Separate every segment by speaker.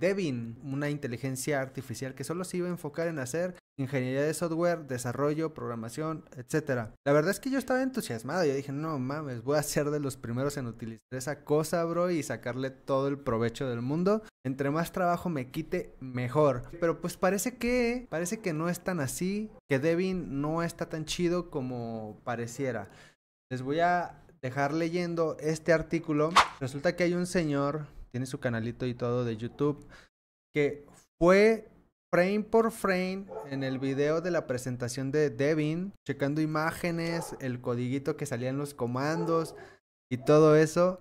Speaker 1: Devin, una inteligencia artificial que solo se iba a enfocar en hacer ingeniería de software, desarrollo, programación, etc. La verdad es que yo estaba entusiasmado, yo dije, no mames, voy a ser de los primeros en utilizar esa cosa, bro, y sacarle todo el provecho del mundo. Entre más trabajo me quite, mejor. Pero pues parece que, parece que no es tan así, que Devin no está tan chido como pareciera. Les voy a dejar leyendo este artículo. Resulta que hay un señor tiene su canalito y todo de YouTube, que fue frame por frame en el video de la presentación de Devin, checando imágenes, el codiguito que salían los comandos y todo eso.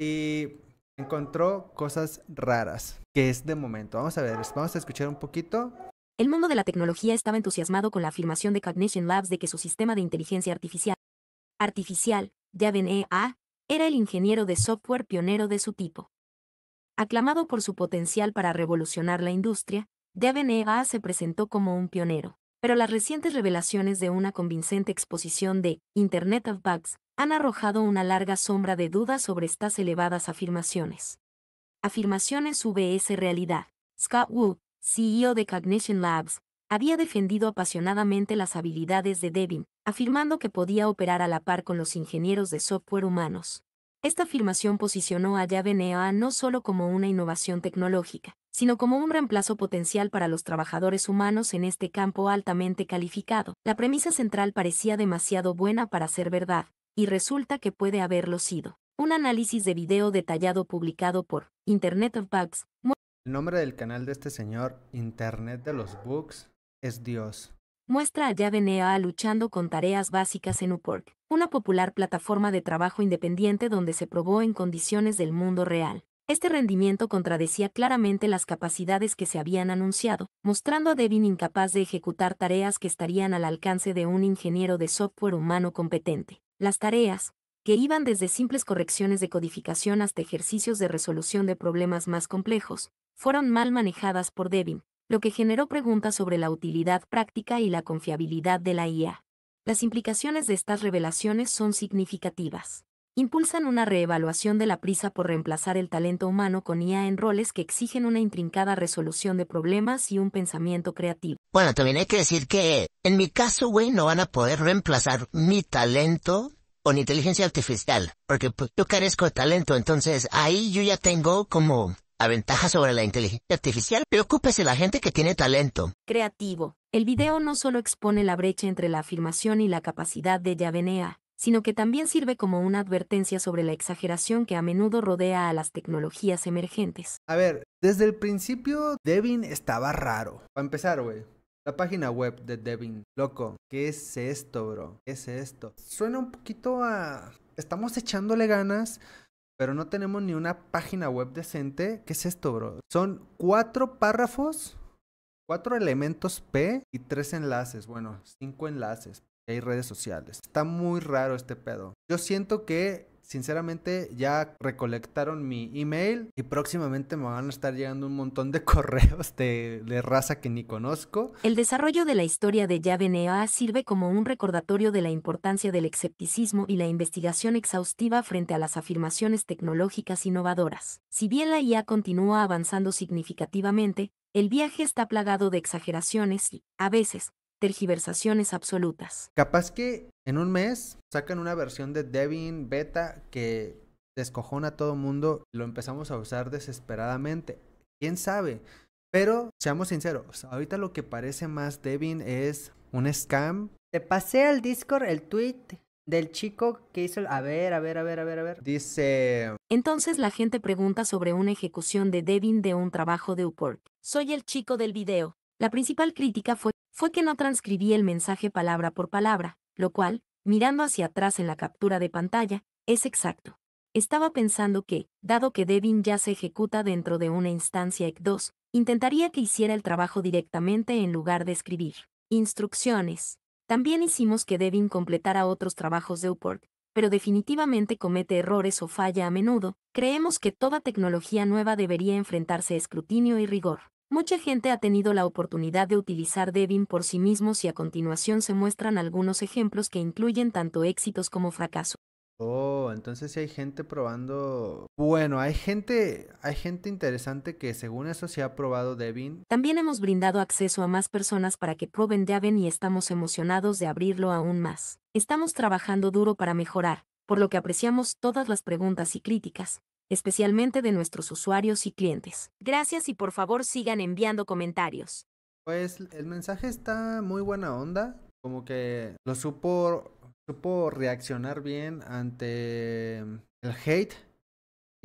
Speaker 1: Y encontró cosas raras, que es de momento. Vamos a ver, vamos a escuchar un poquito.
Speaker 2: El mundo de la tecnología estaba entusiasmado con la afirmación de Cognition Labs de que su sistema de inteligencia artificial, artificial, ya EA, e era el ingeniero de software pionero de su tipo. Aclamado por su potencial para revolucionar la industria, Devin EA se presentó como un pionero. Pero las recientes revelaciones de una convincente exposición de Internet of Bugs han arrojado una larga sombra de dudas sobre estas elevadas afirmaciones. Afirmaciones VS Realidad. Scott Wu, CEO de Cognition Labs, había defendido apasionadamente las habilidades de Devin, afirmando que podía operar a la par con los ingenieros de software humanos. Esta afirmación posicionó a Yavenea no solo como una innovación tecnológica, sino como un reemplazo potencial para los trabajadores humanos en este campo altamente calificado. La premisa central parecía demasiado buena para ser verdad, y resulta que puede haberlo sido. Un análisis de video detallado publicado por Internet of Bugs.
Speaker 1: El nombre del canal de este señor, Internet de los Bugs, es Dios
Speaker 2: muestra a Javen luchando con tareas básicas en Upwork, una popular plataforma de trabajo independiente donde se probó en condiciones del mundo real. Este rendimiento contradecía claramente las capacidades que se habían anunciado, mostrando a Devin incapaz de ejecutar tareas que estarían al alcance de un ingeniero de software humano competente. Las tareas, que iban desde simples correcciones de codificación hasta ejercicios de resolución de problemas más complejos, fueron mal manejadas por Devin, lo que generó preguntas sobre la utilidad práctica y la confiabilidad de la IA. Las implicaciones de estas revelaciones son significativas. Impulsan una reevaluación de la prisa por reemplazar el talento humano con IA en roles que exigen una intrincada resolución de problemas y un pensamiento creativo. Bueno, también hay que decir que en mi caso, güey, no van a poder reemplazar mi talento con inteligencia artificial, porque pues, yo carezco de talento, entonces ahí yo ya tengo como ventaja sobre la inteligencia artificial. Preocúpese la gente que tiene talento. Creativo. El video no solo expone la brecha entre la afirmación y la capacidad de Yavenea, sino que también sirve como una advertencia sobre la exageración que a menudo rodea a las tecnologías emergentes.
Speaker 1: A ver, desde el principio Devin estaba raro. Para empezar, güey. La página web de Devin. Loco, ¿qué es esto, bro? ¿Qué es esto? Suena un poquito a... Estamos echándole ganas, pero no tenemos ni una página web decente. ¿Qué es esto, bro? Son cuatro párrafos, cuatro elementos P y tres enlaces. Bueno, cinco enlaces. Hay redes sociales. Está muy raro este pedo. Yo siento que Sinceramente, ya recolectaron mi email y próximamente me van a estar llegando un montón de correos de, raza que ni conozco.
Speaker 2: El desarrollo de la historia de NEA sirve como un recordatorio de la importancia del escepticismo y la investigación exhaustiva frente a las afirmaciones tecnológicas innovadoras. Si bien la IA continúa avanzando significativamente, el viaje está plagado de exageraciones y, a veces, tergiversaciones absolutas.
Speaker 1: Capaz que en un mes sacan una versión de Devin Beta que descojona a todo mundo, lo empezamos a usar desesperadamente. ¿Quién sabe? Pero seamos sinceros, ahorita lo que parece más Devin es un scam. Te pasé al Discord el tweet del chico que hizo A ver, a ver, a ver, a ver, a ver. Dice...
Speaker 2: Entonces la gente pregunta sobre una ejecución de Devin de un trabajo de Upwork. Soy el chico del video. La principal crítica fue, que no transcribí el mensaje palabra por palabra, lo cual, mirando hacia atrás en la captura de pantalla, es exacto. Estaba pensando que, dado que Devin ya se ejecuta dentro de una instancia EC2, intentaría que hiciera el trabajo directamente en lugar de escribir instrucciones. También hicimos que Devin completara otros trabajos de Upwork, pero definitivamente comete errores o falla a menudo. Creemos que toda tecnología nueva debería enfrentarse a escrutinio y rigor. Mucha gente ha tenido la oportunidad de utilizar Devin por sí mismos y a continuación se muestran algunos ejemplos que incluyen tanto éxitos como fracasos.
Speaker 1: Oh, entonces hay gente probando. Bueno, hay gente, hay gente interesante que según eso sí ha probado Devin.
Speaker 2: También hemos brindado acceso a más personas para que proben Devin y estamos emocionados de abrirlo aún más. Estamos trabajando duro para mejorar, por lo que apreciamos todas las preguntas y críticas especialmente de nuestros usuarios y clientes. Gracias y por favor sigan enviando comentarios.
Speaker 1: Pues el mensaje está muy buena onda, como que lo supo, supo reaccionar bien ante el hate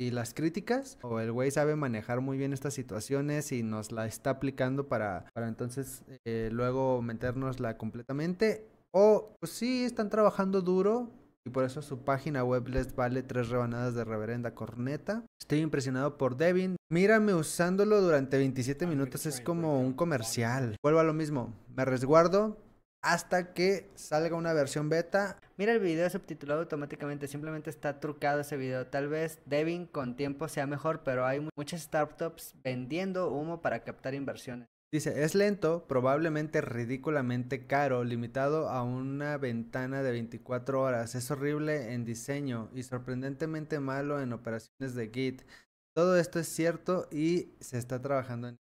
Speaker 1: y las críticas. O el güey sabe manejar muy bien estas situaciones y nos la está aplicando para, para entonces eh, luego meternosla completamente. O pues sí, están trabajando duro, y por eso su página web les vale tres rebanadas de reverenda corneta. Estoy impresionado por Devin. Mírame usándolo durante 27 ah, minutos es como un comercial. Vuelvo a lo mismo, me resguardo hasta que salga una versión beta. Mira el video subtitulado automáticamente, simplemente está trucado ese video. Tal vez Devin con tiempo sea mejor, pero hay muchas startups vendiendo humo para captar inversiones. Dice, es lento, probablemente ridículamente caro, limitado a una ventana de 24 horas. Es horrible en diseño y sorprendentemente malo en operaciones de Git. Todo esto es cierto y se está trabajando en...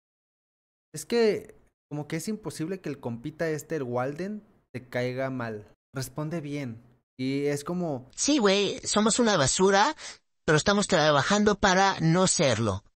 Speaker 1: Es que como que es imposible que el compita este, el Walden, te caiga mal. Responde bien. Y es como...
Speaker 2: Sí, güey, somos una basura, pero estamos trabajando para no serlo.